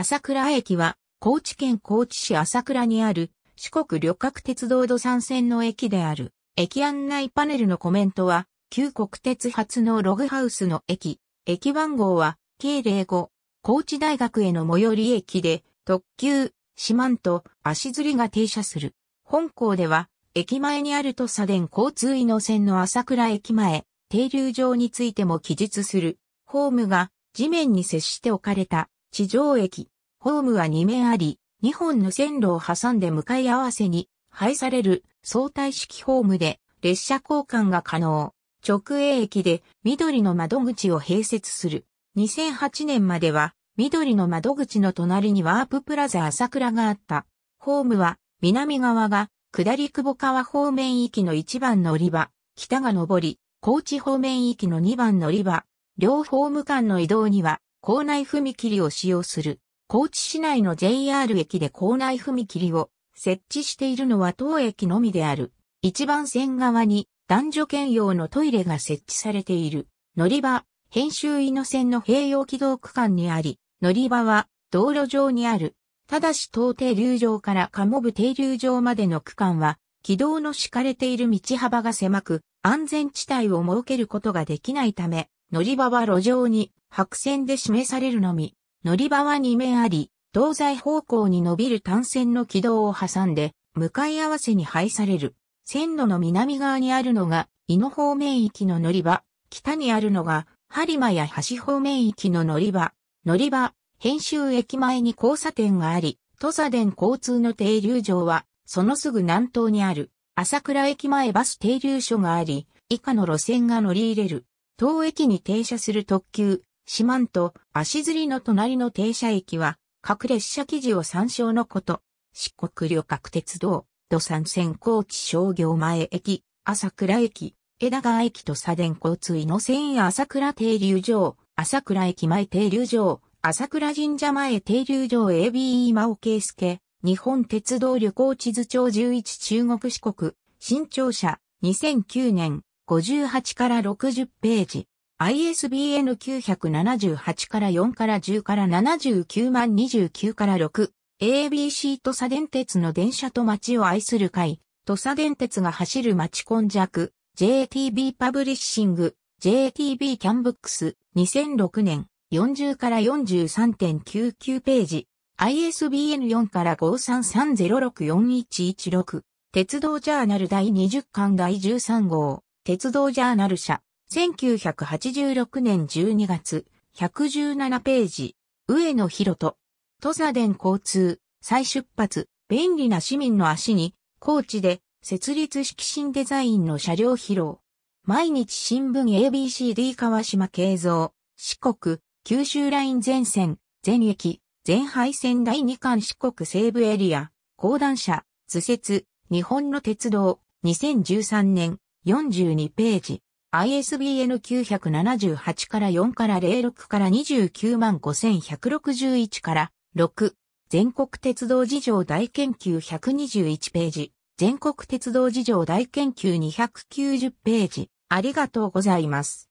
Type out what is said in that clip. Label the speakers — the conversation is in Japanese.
Speaker 1: 朝倉駅は、高知県高知市朝倉にある、四国旅客鉄道土産線の駅である。駅案内パネルのコメントは、旧国鉄初のログハウスの駅。駅番号は、K05。高知大学への最寄り駅で、特急、四万と足摺が停車する。本校では、駅前にある土佐電交通井の線の朝倉駅前、停留場についても記述する。ホームが地面に接して置かれた地上駅、ホームは2面あり、2本の線路を挟んで向かい合わせに配される相対式ホームで列車交換が可能。直営駅で緑の窓口を併設する。2008年までは緑の窓口の隣にワーププラザ朝倉があった。ホームは南側が下り久保川方面行きの1番乗り場、北が上り、高知方面行きの2番乗り場、両ホーム間の移動には校内踏切を使用する。高知市内の JR 駅で校内踏切を設置しているのは当駅のみである。一番線側に男女兼用のトイレが設置されている。乗り場、編集井の線の併用軌道区間にあり、乗り場は道路上にある。ただし東停留場から鴨部停留場までの区間は、軌道の敷かれている道幅が狭く、安全地帯を設けることができないため、乗り場は路上に白線で示されるのみ、乗り場は2面あり、東西方向に伸びる単線の軌道を挟んで、向かい合わせに配される。線路の南側にあるのが、井野方面域の乗り場、北にあるのが、播磨や橋方面域の乗り場、乗り場、編集駅前に交差点があり、土佐電交通の停留場は、そのすぐ南東にある、朝倉駅前バス停留所があり、以下の路線が乗り入れる。当駅に停車する特急、四万と足摺の隣の停車駅は、各列車記事を参照のこと。四国旅客鉄道、土山線高知商業前駅、朝倉駅、枝川駅と左伝交通の線朝倉停留場、朝倉駅前停留場、朝倉神社前停留場 ABE 真尾圭介、日本鉄道旅行地図帳11中国四国、新庁舎、2009年、58から60ページ。ISBN 978から4から10から79万29から6。ABC 土佐電鉄の電車と街を愛する会。土佐電鉄が走る街根弱。JTB パブリッシング。JTB キャンブックス。2006年。40から43.99ページ。ISBN4 から5330641116。鉄道ジャーナル第20巻第13号。鉄道ジャーナル社、1986年12月、117ページ、上野博人、土佐伝交通、再出発、便利な市民の足に、高知で、設立式新デザインの車両披露。毎日新聞 ABCD 川島慶三、四国、九州ライン全線、全駅、全廃線第2巻四国西部エリア、高段車、図説、日本の鉄道、2013年、42ページ。ISBN 978から4から06から29万5161から6。全国鉄道事情大研究121ページ。全国鉄道事情大研究290ページ。ありがとうございます。